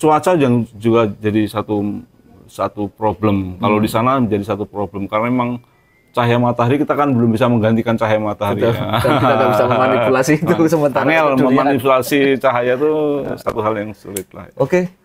cuaca yang juga jadi satu satu problem. Hmm. Kalau di sana menjadi satu problem karena memang cahaya matahari kita kan belum bisa menggantikan cahaya matahari. Betul. Ya. Dan kita nggak bisa memanipulasi itu nah, sementara. Anel memanipulasi cahaya itu satu hal yang sulit lah. Oke. Okay.